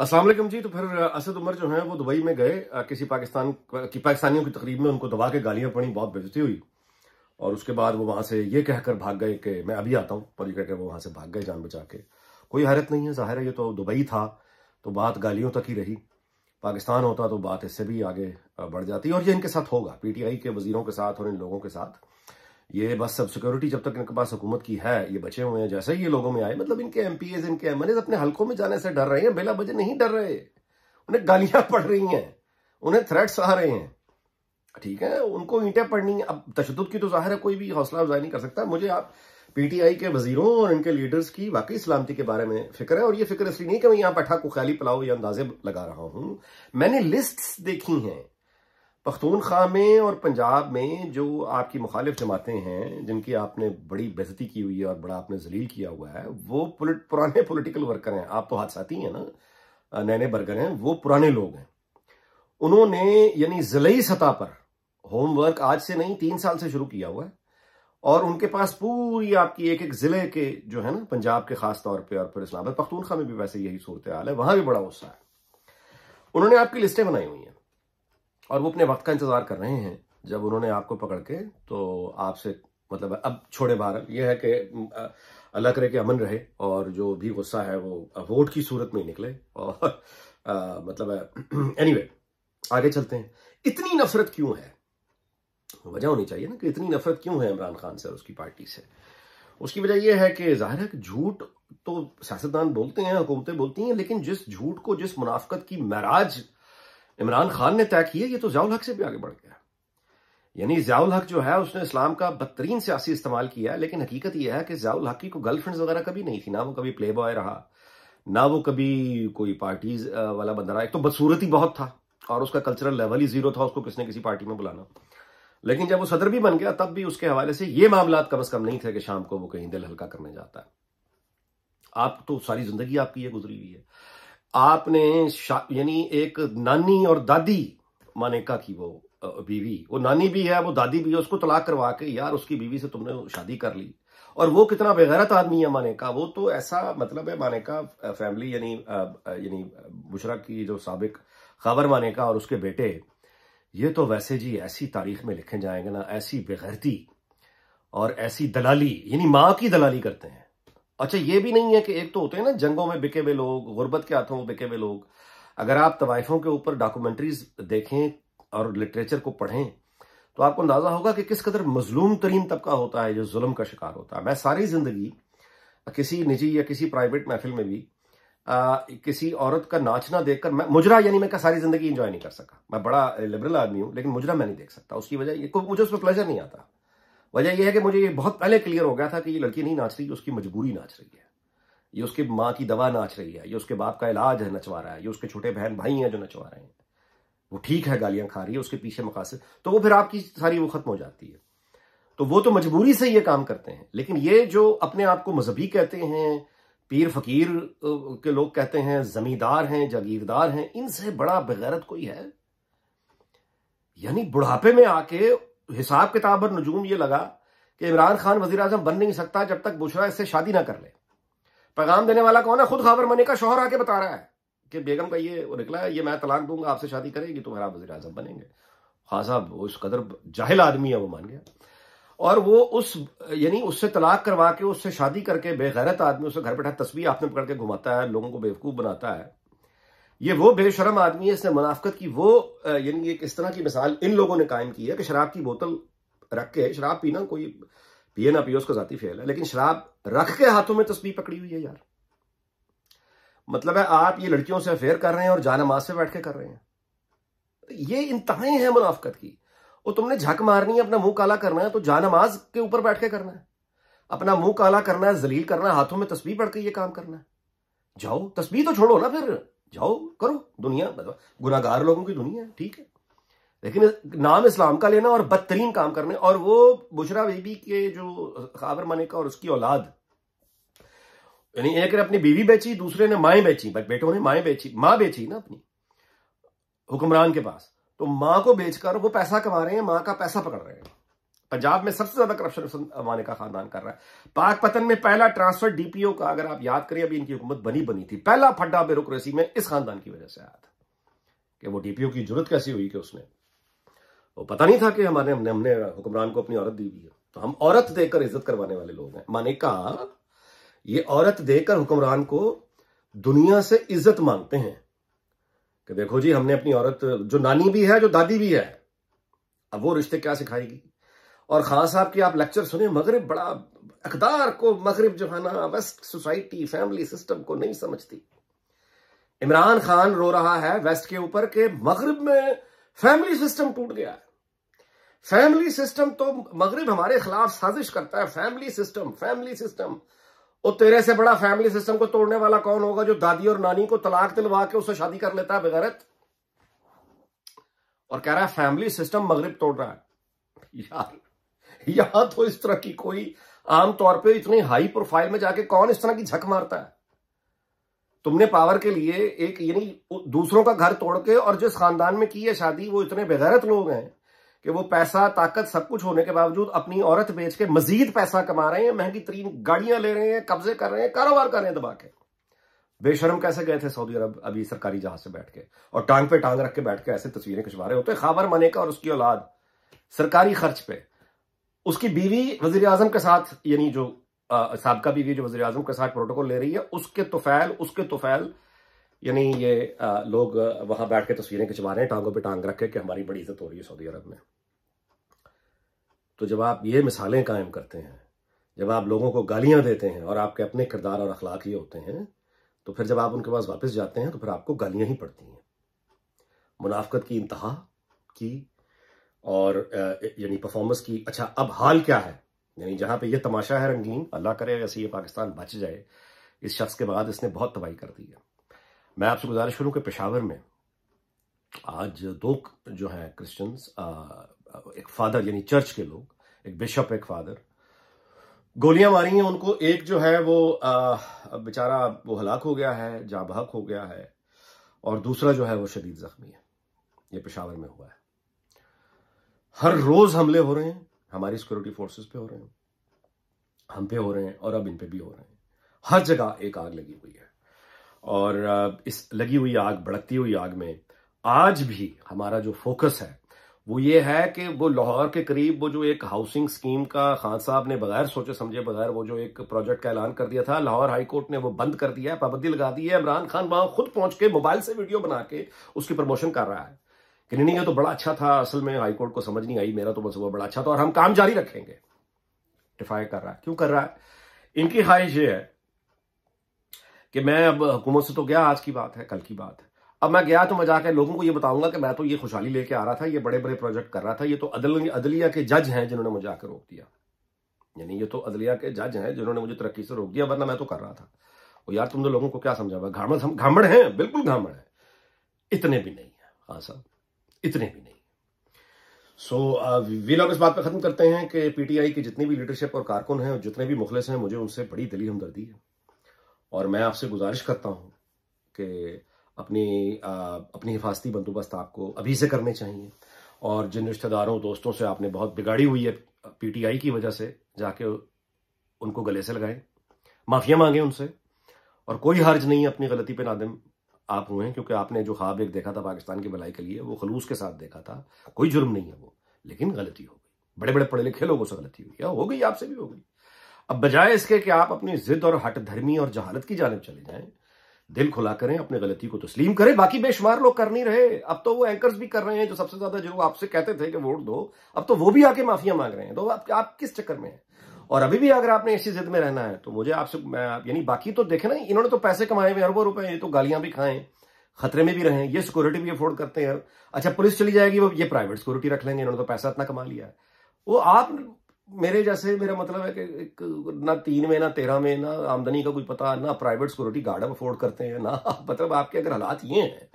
असलम जी तो फिर असद उमर जो है वो दुबई में गए किसी पाकिस्तान की पाकिस्तानियों की तकरीब में उनको दबा के गालियां पड़ी बहुत बेजती हुई और उसके बाद वो वहां से ये कहकर भाग गए कि मैं अभी आता हूँ पर कहकर वो वहां से भाग गए जान बचा के कोई हैरत नहीं है जाहिर है ये तो दुबई था तो बात गालियों तक ही रही पाकिस्तान होता तो बात इससे भी आगे बढ़ जाती और ये इनके साथ होगा पीटीआई के वजीरों के साथ और इन लोगों के साथ ये बस सब सिक्योरिटी जब तक इनके पास हुकूमत की है ये बचे हुए हैं जैसे ये लोगों में आए मतलब इनके एम पी एज इनके एम अपने हल्कों में जाने से डर रहे हैं बेला बजे नहीं डर रहे उन्हें गालियां पड़ रही हैं उन्हें थ्रेट्स आ रहे हैं ठीक है उनको ईंटें पड़नी है अब तशद की तो जाहिर है कोई भी हौसला अफजाई नहीं कर सकता मुझे आप पीटीआई के वजीरों और इनके लीडर्स की वाकई सलामती के बारे में फिक्र है और ये फिक्र इसलिए नहीं कि मैं यहाँ बैठा को ख्याली पलाओ या अंदाजे लगा रहा हूं मैंने लिस्ट देखी हैं पख्तूनख्वा में और पंजाब में जो आपकी मुखालिफ जमातें हैं जिनकी आपने बड़ी बेजती की हुई है और बड़ा आपने जलील किया हुआ है वो पुलिट, पुराने पोलिटिकल वर्कर हैं आप तो हादसाती हैं ना नैने बर्गर हैं वो पुराने लोग हैं उन्होंने यानी जिलई सतह पर होमवर्क आज से नहीं तीन साल से शुरू किया हुआ है और उनके पास पूरी आपकी एक एक जिले के जो है ना पंजाब के खास तौर पे और फिर इस्लामाबाद पख्तूनखा में भी वैसे यही सूरत हाल है वहां भी बड़ा गुस्सा है उन्होंने आपकी लिस्टें बनाई हुई हैं और वो अपने वक्त का इंतजार कर रहे हैं जब उन्होंने आपको पकड़ के तो आपसे मतलब अब छोड़े बाहर ये है कि अल्लाह करे कि अमन रहे और जो भी गुस्सा है वो वोट की सूरत में ही निकले और आ, मतलब एनीवे anyway, आगे चलते हैं इतनी नफरत क्यों है वजह होनी चाहिए ना कि इतनी नफरत क्यों है इमरान खान से और उसकी पार्टी से उसकी वजह यह है कि जाहिर है कि झूठ तो सियासतदान बोलते हैं हुकूमतें बोलती हैं लेकिन जिस झूठ को जिस मुनाफ्त की महराज इमरान खान ने तय किया ये तो जयाल हक से भी आगे बढ़ गया यानी जयाल हक जो है उसने इस्लाम का बदतरीन सियासी इस्तेमाल किया है लेकिन हकीकत यह है कि जयाल हक की कोई गर्लफ्रेंड्स वगैरह कभी नहीं थी ना वो कभी प्ले बॉय रहा ना वो कभी कोई पार्टी वाला बंदा रहा एक तो बदसूरत ही बहुत था और उसका कल्चरल लेवल ही जीरो था उसको किसने किसी पार्टी में बुलाना लेकिन जब वो सदर भी बन गया तब भी उसके हवाले से ये मामला कम अज कम नहीं थे कि शाम को वो कहीं दिल हल्का करने जाता है आप तो सारी जिंदगी आपकी ये गुजरी हुई है आपने यानी एक नानी और दादी मानेका की वो बीवी वो नानी भी है वो दादी भी है उसको तलाक करवा के यार उसकी बीवी से तुमने शादी कर ली और वो कितना बेगैरत आदमी है मानेका वो तो ऐसा मतलब है मानेका फैमिली यानी यानी बुशरा की जो सबक खबर मानेका और उसके बेटे ये तो वैसे जी ऐसी तारीख में लिखे जाएंगे ना ऐसी बेगैरती और ऐसी दलाली यानी माँ की दलाली करते हैं अच्छा ये भी नहीं है कि एक तो होते हैं ना जंगों में बिके हुए लोग गुर्बत के हाथों में बिके हुए लोग अगर आप तवाइफों के ऊपर डॉक्यूमेंट्रीज देखें और लिटरेचर को पढ़ें तो आपको अंदाजा होगा कि किस कदर मजलूम तरीन तबका होता है जो जुल्म का शिकार होता है मैं सारी जिंदगी किसी निजी या किसी प्राइवेट महफिल में भी आ, किसी औरत का नाचना देखकर मैं मुजरा यानी मैं का सारी जिंदगी एंजॉय नहीं कर सका मैं बड़ा लिबरल आदमी हूं लेकिन मुजरा मैं नहीं देख सकता उसकी वजह ये मुझे उसमें प्लेजर नहीं आता वजह यह है कि मुझे ये बहुत पहले क्लियर हो गया था कि ये लड़की नहीं नाच रही उसकी मजबूरी नाच रही है ये उसके माँ की दवा नाच रही है ये उसके बाप का इलाज है नचवा रहा है ये उसके छोटे बहन भाई हैं जो नचवा रहे हैं वो ठीक है गालियां खा रही है उसके पीछे मकासद तो वो फिर आपकी सारी वो खत्म हो जाती है तो वो तो मजबूरी से ये काम करते हैं लेकिन ये जो अपने आप को मजहबी कहते हैं पीर फकीर के लोग कहते हैं जमींदार हैं जागीरदार हैं इनसे बड़ा बगैरत कोई है यानी बुढ़ापे में आके हिसाब किताब और नजूम ये लगा कि इमरान खान वजी अजम बन नहीं सकता जब तक बुशरा इससे शादी ना कर ले पैगाम देने वाला कौन है खुद खबर मनी का शोहर आके बता रहा है कि बेगम का ये निकला है ये मैं तलाक दूंगा आपसे शादी करेगी तुम्हारा तो वजी अजम बनेंगे खास साहब वो इस कदर जाहिल आदमी है वो मान गया और वो उस यानी उससे तलाक करवा के उससे शादी करके बेगैरत आदमी उसे घर बैठा तस्वीर आपने पकड़ के घुमाता है लोगों को बेवकूफ़ बनाता है ये वो बेशरम आदमी है इसने मुनाफ्त की वो यानी एक इस तरह की मिसाल इन लोगों ने कायम की है कि शराब की बोतल रख के शराब पीना कोई पिए ना पिए उसका जाती फेल है लेकिन शराब रख के हाथों में तस्वीर पकड़ी हुई है यार मतलब है आप ये लड़कियों से अफेयर कर रहे हैं और जानमाज से बैठ के कर रहे हैं ये इंतहाई है मुनाफ्त की वो तुमने झक मारनी है अपना मुंह काला करना है तो जानमाज के ऊपर बैठ के करना है अपना मुंह काला करना है जलील करना है हाथों में तस्वीर पढ़ के ये काम करना है जाओ तस्वीर तो छोड़ो ना फिर जाओ करो दुनिया गुनागार लोगों की दुनिया है ठीक है लेकिन नाम इस्लाम का लेना और बदतरीन काम करने और वो बुशरा बेबी के जो खाबर मनिका और उसकी औलाद यानी एक ने अपनी बीवी बेची दूसरे ने माए बेची बट बेटों ने माए बेची माँ बेची ना अपनी हुक्मरान के पास तो माँ को बेचकर वो पैसा कमा रहे हैं माँ का पैसा पकड़ रहे हैं पंजाब में सबसे ज्यादा करप्शन अमाने का खानदान कर रहा है पाक पतन में पहला ट्रांसफर डीपीओ का अगर आप याद करिए अभी इनकी हुकूमत बनी बनी थी पहला फड्डा ब्यूरोक्रेसी में इस खानदान की वजह से आया था कि वो डीपीओ की जरूरत कैसी हुई कि उसने वो पता नहीं था कि हमारे हमने हमने हुक्मरान को अपनी औरत दी हुई है तो हम औरत देकर इज्जत करवाने वाले लोग हैं माने कहा ये औरत देकर हुक्मरान को दुनिया से इज्जत मांगते हैं कि देखो जी हमने अपनी औरत जो नानी भी है जो दादी भी है अब वो रिश्ते क्या सिखाएगी और खान साहब की आप लेक्चर सुने मगरब बड़ा अकदार को मगरब जो है ना वेस्ट सोसाइटी फैमिली सिस्टम को नहीं समझती इमरान खान रो रहा है वेस्ट के ऊपर के मगरब में फैमिली सिस्टम टूट गया है फैमिली सिस्टम तो मगरब हमारे खिलाफ साजिश करता है फैमिली सिस्टम फैमिली सिस्टम और तेरे से बड़ा फैमिली सिस्टम को तोड़ने वाला कौन होगा जो दादी और नानी को तलाक दिलवा के उससे शादी कर लेता है बगैरत और कह रहा है फैमिली सिस्टम मगरब तोड़ रहा है यार यहां तो इस तरह की कोई आमतौर पे इतनी हाई प्रोफाइल में जाके कौन इस तरह की झक मारता है तुमने पावर के लिए एक यानी दूसरों का घर तोड़ के और जिस खानदान में की है शादी वो इतने बेगैरत लोग हैं कि वो पैसा ताकत सब कुछ होने के बावजूद अपनी औरत बेच के मजीद पैसा कमा रहे हैं महंगी तरीन गाड़ियां ले रहे हैं कब्जे कर रहे हैं कारोबार कर रहे हैं दबा के बेशरम कैसे गए थे सऊदी अरब अभी सरकारी जहाज से बैठ के और टांग पे टांग रख के बैठ के ऐसे तस्वीरें खिंचवा रहे होते खाबर मने का और उसकी औलाद सरकारी खर्च पे उसकी बीवी वजीर आजम के साथ यानी जो सबका बीवी जो वजी अजम के साथ प्रोटोकॉल ले रही है उसके तोफैल उसके तोफैल यानी ये आ, लोग वहां बैठ के तस्वीरें खिंचवा रहे हैं टांगों पे टांग रखे कि हमारी बड़ी इज्जत हो रही है सऊदी अरब में तो जब आप ये मिसालें कायम करते हैं जब आप लोगों को गालियां देते हैं और आपके अपने किरदार और अखलाक ये होते हैं तो फिर जब आप उनके पास वापस जाते हैं तो फिर आपको गालियां ही पड़ती हैं मुनाफ्त की इंतहा की और यानी परफॉर्मेंस की अच्छा अब हाल क्या है यानी जहां पे ये तमाशा है रंगीन अल्लाह करे ऐसे ये पाकिस्तान बच जाए इस शख्स के बाद इसने बहुत तबाही कर दी है मैं आपसे गुजारिश करूं कि पेशावर में आज दो जो हैं क्रिश्चियंस एक फादर यानी चर्च के लोग एक बिशप एक फादर गोलियां मारी हैं उनको एक जो है वो बेचारा वो हलाक हो गया है जाबहक हो गया है और दूसरा जो है वो शदीद जख्मी है ये पेशावर में हुआ है हर रोज हमले हो रहे हैं हमारी सिक्योरिटी फोर्सेस पे हो रहे हैं हम पे हो रहे हैं और अब इन पे भी हो रहे हैं हर जगह एक आग लगी हुई है और इस लगी हुई आग भड़कती हुई आग में आज भी हमारा जो फोकस है वो ये है कि वो लाहौर के करीब वो जो एक हाउसिंग स्कीम का खान साहब ने बगैर सोचे समझे बगैर वो जो एक प्रोजेक्ट का ऐलान कर दिया था लाहौर हाई कोर्ट ने वो बंद कर दिया है पाबंदी लगा दी है इमरान खान वहां खुद पहुंच के मोबाइल से वीडियो बना के उसकी प्रमोशन कर रहा है कि नहीं ये तो बड़ा अच्छा था असल में हाईकोर्ट को समझ नहीं आई मेरा तो बस वो बड़ा अच्छा था और हम काम जारी रखेंगे डिफाई कर रहा है क्यों कर रहा है इनकी ख्वाहिश ये है कि मैं अब हुकूमत से तो गया आज की बात है कल की बात है अब मैं गया तो मैं जाकर लोगों को ये बताऊंगा कि मैं तो ये खुशहाली लेके आ रहा था ये बड़े बड़े प्रोजेक्ट कर रहा था ये तो अदल अदलिया के जज हैं जिन्होंने मुझे आकर रोक दिया यानी ये तो अदलिया के जज हैं जिन्होंने मुझे तरक्की से रोक दिया वरना मैं तो कर रहा था और यार तुम तो लोगों को क्या समझा घामड़ घामड़ हैं बिल्कुल घामड़ है इतने भी नहीं है हाँ साहब इतने भी नहीं सो uh, वी लोग इस बात पर खत्म करते हैं कि पीटीआई की जितनी भी लीडरशिप और कारकुन हैं और जितने भी मुखलिस हैं मुझे उनसे बड़ी दिली हमदर्दी है और मैं आपसे गुजारिश करता हूं कि अपनी आ, uh, अपनी हिफाजती बंदोबस्त आपको अभी से करने चाहिए और जिन रिश्तेदारों दोस्तों से आपने बहुत बिगाड़ी हुई है पीटीआई की वजह से जाके उनको गले से लगाएं माफ़िया मांगे उनसे और कोई हर्ज नहीं है अपनी गलती पे नादिम आप हुए हैं क्योंकि आपने जो ख्वाब एक देखा था पाकिस्तान की भलाई के लिए वो खलूस के साथ देखा था कोई जुर्म नहीं है वो लेकिन गलती हो गई बड़े बड़े पढ़े लिखे लोगों से गलती हुई हो गई आपसे भी हो गई अब बजाय इसके कि आप अपनी जिद और हट धर्मी और जहालत की जानब चले जाएं दिल खुला करें अपने गलती को तस्लीम करें बाकी बेशुमार लोग कर नहीं रहे अब तो वो एंकर्स भी कर रहे हैं जो सबसे ज्यादा जो आपसे कहते थे कि वोट दो अब तो वो भी आके माफिया मांग रहे हैं तो आप, आप किस चक्कर में हैं और अभी भी अगर आपने ऐसी जिद में रहना है तो मुझे आपसे यानी बाकी तो देखे ना इन्होंने तो पैसे कमाए हुए अरबों रुपए ये तो गालियां भी खाएं खतरे में भी रहें ये सिक्योरिटी भी अफोर्ड करते हैं अच्छा पुलिस चली जाएगी वो ये प्राइवेट सिक्योरिटी रख लेंगे इन्होंने तो पैसा इतना कमा लिया है वो आप मेरे जैसे मेरा मतलब है कि ना तीन में ना तेरह में ना आमदनी का कोई पता ना प्राइवेट सिक्योरिटी गार्ड अफोर्ड करते हैं ना मतलब आपके अगर हालात ये हैं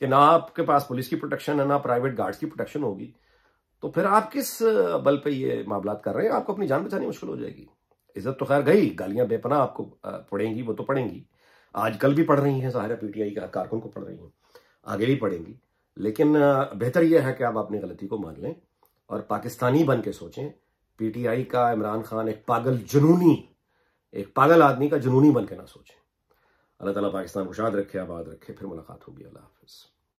कि ना आपके पास पुलिस की प्रोटेक्शन है ना प्राइवेट गार्ड्स की प्रोटेक्शन होगी तो फिर आप किस बल पे ये मामला कर रहे हैं आपको अपनी जान बचानी मुश्किल हो जाएगी इज्जत तो खैर गई गालियां बेपना आपको पड़ेंगी वो तो पड़ेंगी आजकल भी पढ़ रही हैं सारे पीटीआई का कारकुन को पढ़ रही हैं आगे भी पढ़ेंगी लेकिन बेहतर यह है कि आप अपनी गलती को मान लें और पाकिस्तानी बन के सोचें पीटीआई का इमरान खान एक पागल जुनूनी एक पागल आदमी का जुनूनी बन के ना सोचें अल्लाह ताला पाकिस्तान को शाद रखे आबाद रखे फिर मुलाकात होगी अल्लाह हाफिज़